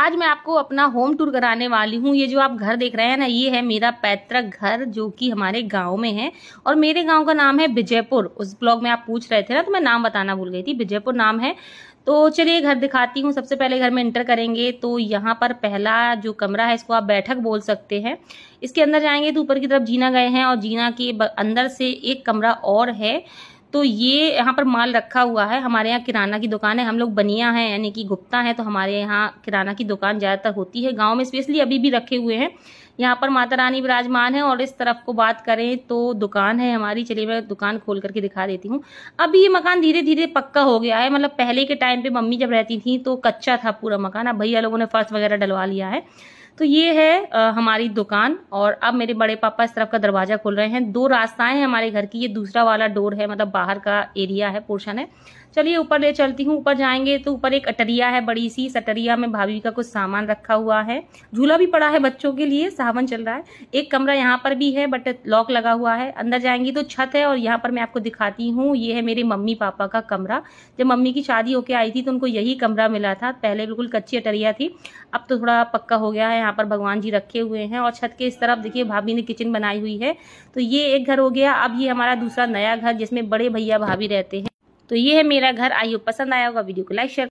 आज मैं आपको अपना होम टूर कराने वाली हूँ ये जो आप घर देख रहे हैं ना ये है मेरा पैतृक घर जो कि हमारे गांव में है और मेरे गांव का नाम है विजयपुर उस ब्लॉग में आप पूछ रहे थे ना तो मैं नाम बताना भूल गई थी विजयपुर नाम है तो चलिए घर दिखाती हूँ सबसे पहले घर में इंटर करेंगे तो यहाँ पर पहला जो कमरा है इसको आप बैठक बोल सकते हैं इसके अंदर जाएंगे तो ऊपर की तरफ जीना गए हैं और जीना के अंदर से एक कमरा और है तो ये यहाँ पर माल रखा हुआ है हमारे यहाँ किराना की दुकान है हम लोग बनिया हैं यानी कि गुप्ता हैं तो हमारे यहाँ किराना की दुकान ज़्यादातर होती है गाँव में स्पेशली अभी भी रखे हुए हैं यहाँ पर माता रानी विराजमान है और इस तरफ को बात करें तो दुकान है हमारी चलिए मैं दुकान खोल करके दिखा देती हूँ अभी ये मकान धीरे धीरे पक्का हो गया है मतलब पहले के टाइम पे मम्मी जब रहती थी तो कच्चा था पूरा मकान अब भैया लोगों ने फर्श वगैरह डलवा लिया है तो ये है आ, हमारी दुकान और अब मेरे बड़े पापा इस तरफ का दरवाजा खोल रहे हैं दो रास्ताएं हैं हमारे घर की ये दूसरा वाला डोर है मतलब बाहर का एरिया है पोर्शन है चलिए ऊपर ले चलती हूँ ऊपर जाएंगे तो ऊपर एक अटरिया है बड़ी सी इस अटरिया में भाभी का कुछ सामान रखा हुआ है झूला भी पड़ा है बच्चों के लिए सावन चल रहा है एक कमरा यहाँ पर भी है बट लॉक लगा हुआ है अंदर जाएंगी तो छत है और यहाँ पर मैं आपको दिखाती हूँ ये है मेरे मम्मी पापा का कमरा जब मम्मी की शादी होके आई थी तो उनको यही कमरा मिला था पहले बिल्कुल कच्ची अटरिया थी अब तो थोड़ा पक्का हो गया है यहाँ पर भगवान जी रखे हुए हैं और छत के इस तरफ देखिए भाभी ने किचन बनाई हुई है तो ये एक घर हो गया अब ये हमारा दूसरा नया घर जिसमें बड़े भैया भाभी रहते हैं तो ये है मेरा घर आई पसंद आया होगा वीडियो को लाइक शेयर